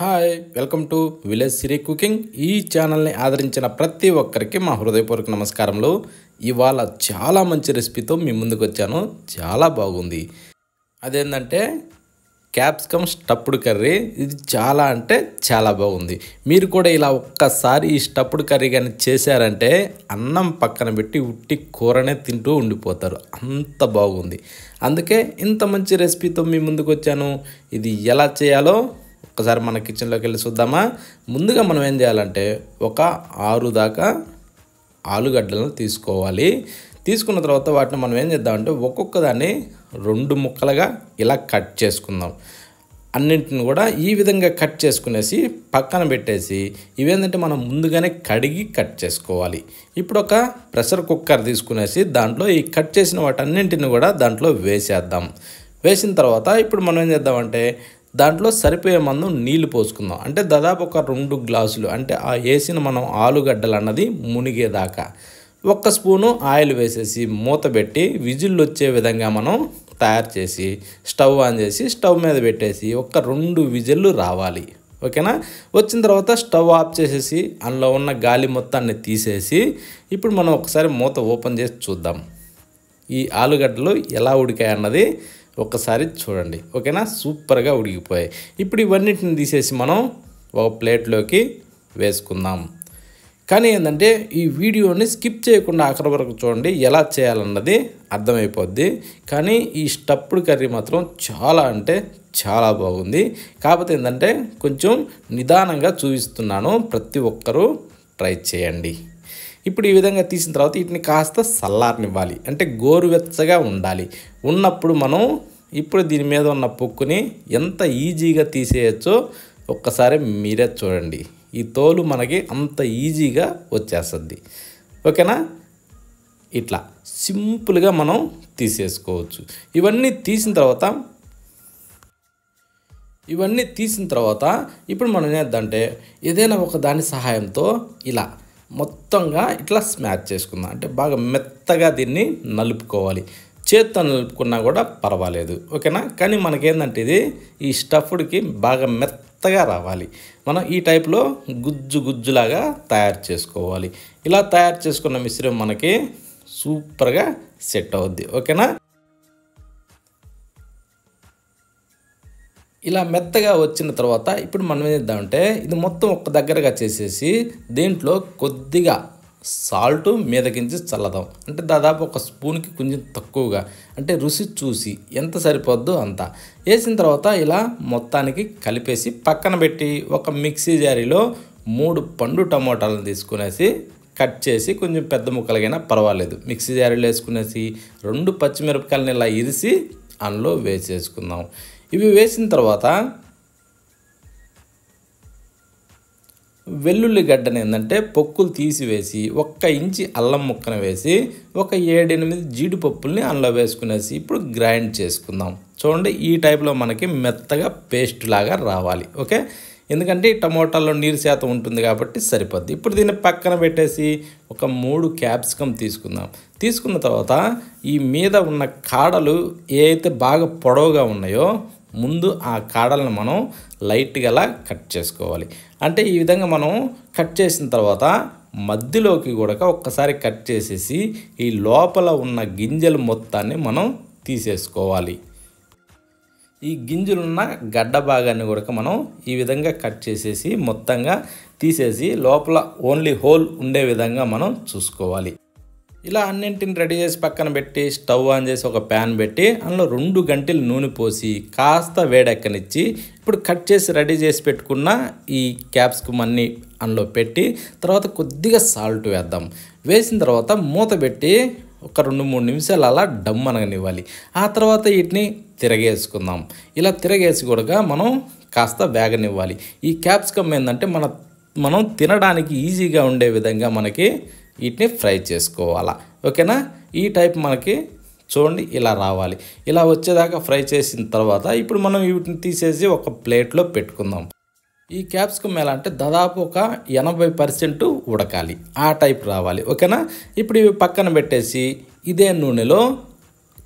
hi welcome to village Siri cooking ఈ ఛానల్ని ఆదరించిన ప్రతి ఒక్కరికి మా హృదయపూర్వక నమస్కారములు ఇవాళ చాలా మంచి రెసిపీతో మీ ముందుకు వచ్చాను చాలా బాగుంది అదేంటంటే క్యాప్సికమ్ స్టప్పుడు కర్రీ ఇది చాలా అంటే చాలా బాగుంది మీరు కూడా ఇలా ఒక్కసారి ఈ స్టప్పుడు కర్రీ కానీ చేశారంటే అన్నం పక్కన పెట్టి ఉట్టి కూరనే తింటూ ఉండిపోతారు అంత బాగుంది అందుకే ఇంత మంచి రెసిపీతో మీ ముందుకు వచ్చాను ఇది ఎలా చేయాలో ఒకసారి మన కిచెన్లోకి వెళ్ళి చూద్దామా ముందుగా మనం ఏం చేయాలంటే ఒక ఆరు దాకా ఆలుగడ్డలను తీసుకోవాలి తీసుకున్న తర్వాత వాటిని మనం ఏం చేద్దామంటే ఒక్కొక్క దాన్ని రెండు ముక్కలుగా ఇలా కట్ చేసుకుందాం అన్నింటిని కూడా ఈ విధంగా కట్ చేసుకునేసి పక్కన పెట్టేసి ఇవేంటంటే మనం ముందుగానే కడిగి కట్ చేసుకోవాలి ఇప్పుడు ఒక ప్రెషర్ కుక్కర్ తీసుకునేసి దాంట్లో ఈ కట్ చేసిన వాటి అన్నింటిని కూడా దాంట్లో వేసేద్దాం వేసిన తర్వాత ఇప్పుడు మనం ఏం చేద్దామంటే దాంట్లో సరిపోయే మందు నీళ్లు పోసుకుందాం అంటే దాదాపు ఒక రెండు గ్లాసులు అంటే ఆ వేసిన మనం ఆలుగడ్డలు అన్నది మునిగేదాకా ఒక్క స్పూను ఆయిల్ వేసేసి మూత పెట్టి విజిల్లు వచ్చే విధంగా మనం తయారు చేసి స్టవ్ ఆన్ చేసి స్టవ్ మీద పెట్టేసి ఒక్క రెండు విజిల్లు రావాలి ఓకేనా వచ్చిన తర్వాత స్టవ్ ఆఫ్ చేసేసి అందులో ఉన్న గాలి మొత్తాన్ని తీసేసి ఇప్పుడు మనం ఒకసారి మూత ఓపెన్ చేసి చూద్దాం ఈ ఆలుగడ్డలు ఎలా ఉడికాయన్నది ఒక్కసారి చూడండి ఓకేనా సూపర్గా ఉడికిపోయాయి ఇప్పుడు ఇవన్నిటిని తీసేసి మనం ఒక ప్లేట్లోకి వేసుకుందాం కానీ ఏంటంటే ఈ వీడియోని స్కిప్ చేయకుండా అక్కడి వరకు చూడండి ఎలా చేయాలన్నది అర్థమైపోద్ది కానీ ఈ స్టప్పుడు కర్రీ మాత్రం చాలా అంటే చాలా బాగుంది కాకపోతే ఏంటంటే కొంచెం నిదానంగా చూపిస్తున్నాను ప్రతి ఒక్కరూ ట్రై చేయండి ఇప్పుడు ఈ విధంగా తీసిన తర్వాత వీటిని కాస్త చల్లారనివ్వాలి అంటే గోరువెచ్చగా ఉండాలి ఉన్నప్పుడు మనం ఇప్పుడు దీని మీద ఉన్న పొక్కుని ఎంత ఈజీగా తీసేయచ్చో ఒక్కసారి మీరే చూడండి ఈ తోలు మనకి అంత ఈజీగా వచ్చేస్తుంది ఓకేనా ఇట్లా సింపుల్గా మనం తీసేసుకోవచ్చు ఇవన్నీ తీసిన తర్వాత ఇవన్నీ తీసిన తర్వాత ఇప్పుడు మనం ఏంటంటే ఏదైనా ఒక దాని సహాయంతో ఇలా మొత్తంగా ఇట్లా స్మాచ్ చేసుకుందాం అంటే బాగా మెత్తగా దీన్ని నలుపుకోవాలి చేత్తో నలుపుకున్నా కూడా పర్వాలేదు ఓకేనా కానీ మనకేందంటే ఇది ఈ స్టఫ్డ్కి బాగా మెత్తగా రావాలి మనం ఈ టైప్లో గుజ్జు గుజ్జులాగా తయారు చేసుకోవాలి ఇలా తయారు చేసుకున్న మిశ్రమం మనకి సూపర్గా సెట్ అవుద్ది ఓకేనా ఇలా మెత్తగా వచ్చిన తర్వాత ఇప్పుడు మనం ఏం చేద్దామంటే ఇది మొత్తం ఒక్క దగ్గరగా చేసేసి దీంట్లో కొద్దిగా సాల్ట్ మీదకించి చల్లదాం అంటే దాదాపు ఒక స్పూన్కి కొంచెం తక్కువగా అంటే రుచి చూసి ఎంత సరిపోద్దో అంత వేసిన తర్వాత ఇలా మొత్తానికి కలిపేసి పక్కన పెట్టి ఒక మిక్సీ జారీలో మూడు పండు టమాటాలను తీసుకునేసి కట్ చేసి కొంచెం పెద్ద ముక్కలకైనా పర్వాలేదు మిక్సీ జారీలో వేసుకునేసి రెండు పచ్చిమిరపకాయలను ఇలా ఇరిసి అందులో వేసేసుకుందాం ఇవి వేసిన తర్వాత వెల్లుల్లి గడ్డను ఏంటంటే పొక్కులు తీసివేసి ఒక్క ఇంచి అల్లం ముక్కను వేసి ఒక ఏడెనిమిది జీడిపప్పుల్ని అందులో వేసుకునేసి ఇప్పుడు గ్రైండ్ చేసుకుందాం చూడండి ఈ టైప్లో మనకి మెత్తగా పేస్ట్ లాగా రావాలి ఓకే ఎందుకంటే టమోటాల్లో నీరు శాతం ఉంటుంది కాబట్టి సరిపోద్ది ఇప్పుడు దీన్ని పక్కన పెట్టేసి ఒక మూడు క్యాప్సికమ్ తీసుకుందాం తీసుకున్న తర్వాత ఈ మీద ఉన్న కాడలు ఏ బాగా పొడవుగా ఉన్నాయో ముందు ఆ కాడలను మనం లైట్గా అలా కట్ చేసుకోవాలి అంటే ఈ విధంగా మనం కట్ చేసిన తర్వాత మధ్యలోకి కూడా ఒక్కసారి కట్ చేసేసి ఈ లోపల ఉన్న గింజలు మొత్తాన్ని మనం తీసేసుకోవాలి ఈ గింజలున్న గడ్డ భాగాన్ని కూడా మనం ఈ విధంగా కట్ చేసేసి మొత్తంగా తీసేసి లోపల ఓన్లీ హోల్ ఉండే విధంగా మనం చూసుకోవాలి ఇలా అన్నింటిని రెడీ చేసి పక్కన పెట్టి స్టవ్ ఆన్ చేసి ఒక ప్యాన్ పెట్టి అందులో రెండు గంటలు నూనె పోసి కాస్త వేడెక్కనిచ్చి ఇప్పుడు కట్ చేసి రెడీ చేసి పెట్టుకున్న ఈ క్యాప్సికమ్ అన్నీ అందులో పెట్టి తర్వాత కొద్దిగా సాల్ట్ వేద్దాం వేసిన తర్వాత మూత పెట్టి ఒక రెండు మూడు నిమిషాలు అలా డమ్ అనగనివ్వాలి ఆ తర్వాత వీటిని తిరగేసుకుందాం ఇలా తిరగేసి కూడా మనం కాస్త వేగనివ్వాలి ఈ క్యాప్సికమ్ ఏంటంటే మన మనం తినడానికి ఈజీగా ఉండే విధంగా మనకి వీటిని ఫ్రై చేసుకోవాలా ఓకేనా ఈ టైప్ మనకి చూడండి ఇలా రావాలి ఇలా వచ్చేదాకా ఫ్రై చేసిన తర్వాత ఇప్పుడు మనం వీటిని తీసేసి ఒక ప్లేట్లో పెట్టుకుందాం ఈ క్యాప్సికమ్ ఎలా అంటే దాదాపు ఒక ఎనభై పర్సెంట్ ఉడకాలి ఆ టైప్ రావాలి ఓకేనా ఇప్పుడు ఇవి పక్కన పెట్టేసి ఇదే నూనెలో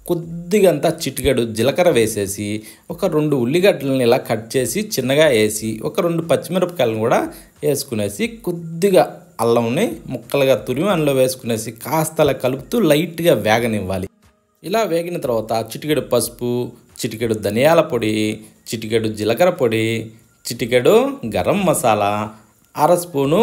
కొద్దిగా అంతా చిటికెడు జీలకర్ర వేసేసి ఒక రెండు ఉల్లిగడ్డలని ఇలా కట్ చేసి చిన్నగా వేసి ఒక రెండు పచ్చిమిరపకాయలను కూడా వేసుకునేసి కొద్దిగా అల్లంని ముక్కలుగా తురిమి అందులో వేసుకునేసి కాస్త అలా కలుపుతూ లైట్గా వేగనివ్వాలి ఇలా వేగిన తర్వాత చిటికెడు పసుపు చిటికెడు ధనియాల పొడి చిటికెడు జీలకర్ర పొడి చిటికెడు గరం మసాలా అర స్పూను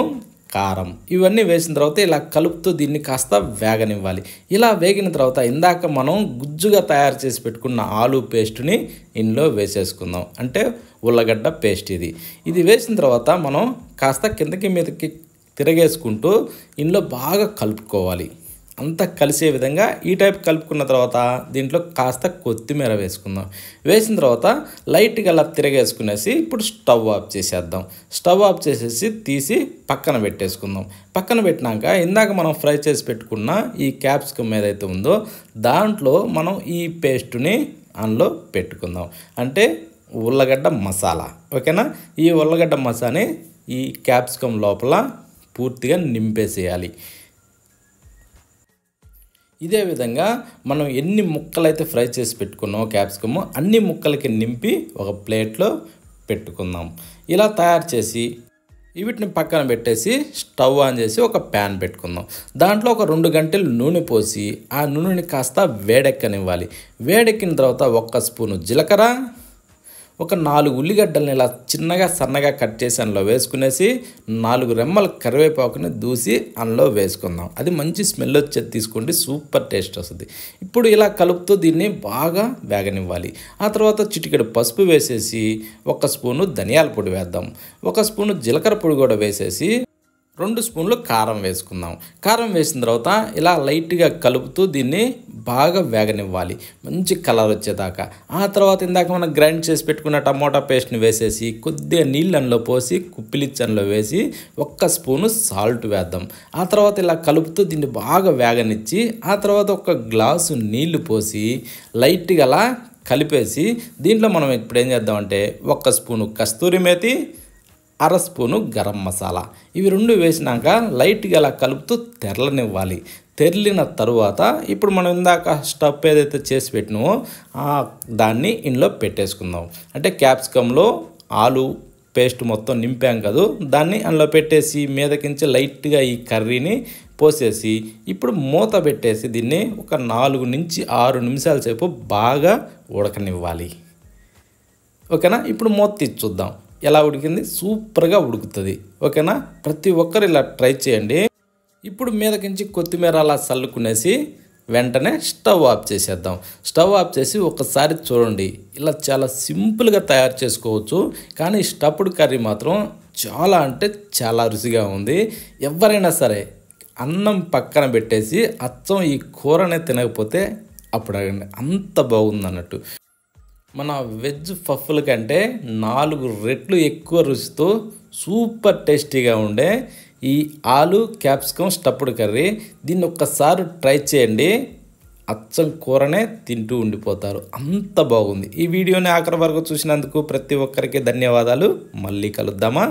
కారం ఇవన్నీ వేసిన తర్వాత ఇలా కలుపుతూ దీన్ని కాస్త వేగనివ్వాలి ఇలా వేగిన తర్వాత ఇందాక మనం గుజ్జుగా తయారు చేసి పెట్టుకున్న ఆలు పేస్ట్ని ఇందులో వేసేసుకుందాం అంటే ఉల్లగడ్డ పేస్ట్ ఇది ఇది వేసిన తర్వాత మనం కాస్త కిందకి మీదకి తిరగేసుకుంటూ ఇందులో బాగా కలుపుకోవాలి అంతా కలిసే విధంగా ఈ టైప్ కలుపుకున్న తర్వాత దీంట్లో కాస్త కొత్తిమీర వేసుకుందాం వేసిన తర్వాత లైట్గా అలా తిరగేసుకునేసి ఇప్పుడు స్టవ్ ఆఫ్ చేసేద్దాం స్టవ్ ఆఫ్ చేసేసి తీసి పక్కన పెట్టేసుకుందాం పక్కన పెట్టినాక ఇందాక మనం ఫ్రై చేసి పెట్టుకున్న ఈ క్యాప్సికం ఏదైతే ఉందో దాంట్లో మనం ఈ పేస్ట్ని అందులో పెట్టుకుందాం అంటే ఉల్లగడ్డ మసాలా ఓకేనా ఈ ఉల్లగడ్డ మసాలాని ఈ క్యాప్సికమ్ లోపల పూర్తిగా నింపేసేయాలి ఇదే విధంగా మనం ఎన్ని ముక్కలైతే ఫ్రై చేసి పెట్టుకున్నామో క్యాప్సికము అన్ని ముక్కలకి నింపి ఒక ప్లేట్లో పెట్టుకుందాం ఇలా తయారు చేసి వీటిని పక్కన పెట్టేసి స్టవ్ ఆన్ చేసి ఒక ప్యాన్ పెట్టుకుందాం దాంట్లో ఒక రెండు గంటలు నూనె పోసి ఆ నూనెని కాస్త వేడెక్కనివ్వాలి వేడెక్కిన తర్వాత ఒక్క స్పూను జీలకర్ర ఒక నాలుగు ఉల్లిగడ్డలను ఇలా చిన్నగా సన్నగా కట్ చేసి అందులో వేసుకునేసి నాలుగు రెమ్మల కరివేపాకుని దూసి అందులో వేసుకుందాం అది మంచి స్మెల్ వచ్చేది తీసుకోండి సూపర్ టేస్ట్ వస్తుంది ఇప్పుడు ఇలా కలుపుతూ దీన్ని బాగా వేగనివ్వాలి ఆ తర్వాత చిటికెడు పసుపు వేసేసి ఒక స్పూను ధనియాల పొడి వేద్దాం ఒక స్పూను జీలకర్ర పొడి కూడా వేసేసి రెండు స్పూన్లు కారం వేసుకుందాం కారం వేసిన తర్వాత ఇలా లైట్గా కలుపుతూ దీన్ని బాగా వేగనివ్వాలి మంచి కలర్ వచ్చేదాకా ఆ తర్వాత ఇందాక మనం గ్రైండ్ చేసి పెట్టుకున్న టమోటా పేస్ట్ని వేసేసి కొద్దిగా నీళ్ళల్లో పోసి కుప్పిలిచ్చన్లో వేసి ఒక్క స్పూను సాల్ట్ వేద్దాం ఆ తర్వాత ఇలా కలుపుతూ దీన్ని బాగా వేగనిచ్చి ఆ తర్వాత ఒక గ్లాసు నీళ్లు పోసి లైట్గా అలా కలిపేసి దీంట్లో మనం ఇప్పుడు ఏం చేద్దామంటే ఒక్క స్పూను కస్తూరి మేతి అర స్పూను గరం మసాలా ఇవి రెండు వేసినాక లైట్గా అలా కలుపుతూ తెరలనివ్వాలి తెరలిన తరువాత ఇప్పుడు మనం ఇందాక స్టఫ్ ఏదైతే చేసి పెట్టినామో దాన్ని ఇందులో పెట్టేసుకుందాం అంటే క్యాప్సికంలో ఆలు పేస్ట్ మొత్తం నింపాం కదా దాన్ని అందులో పెట్టేసి మీద కించి లైట్గా ఈ కర్రీని పోసేసి ఇప్పుడు మూత పెట్టేసి దీన్ని ఒక నాలుగు నుంచి ఆరు నిమిషాల సేపు బాగా ఉడకనివ్వాలి ఓకేనా ఇప్పుడు మూత తీసి చూద్దాం ఎలా ఉడికింది సూపర్గా ఉడుకుతుంది ఓకేనా ప్రతి ఒక్కరు ఇలా ట్రై చేయండి ఇప్పుడు మీదకించి కొత్తిమీర అలా చల్లుకునేసి వెంటనే స్టవ్ ఆఫ్ చేసేద్దాం స్టవ్ ఆఫ్ చేసి ఒకసారి చూడండి ఇలా చాలా సింపుల్గా తయారు చేసుకోవచ్చు కానీ స్టఫ్డ్ కర్రీ మాత్రం చాలా అంటే చాలా రుచిగా ఉంది ఎవరైనా సరే అన్నం పక్కన పెట్టేసి అచ్చం ఈ కూరనే తినకపోతే అప్పుడు అంత బాగుంది అన్నట్టు మన వెజ్ పఫ్ఫుల కంటే నాలుగు రెట్లు ఎక్కువ రుచితో సూపర్ టేస్టీగా ఉండే ఈ ఆలు క్యాప్సికమ్ స్టప్పుడు కర్రీ దీన్ని ఒక్కసారి ట్రై చేయండి అచ్చం కూరనే తింటూ ఉండిపోతారు అంత బాగుంది ఈ వీడియోని ఆఖరి వరకు చూసినందుకు ప్రతి ఒక్కరికి ధన్యవాదాలు మళ్ళీ కలుద్దామా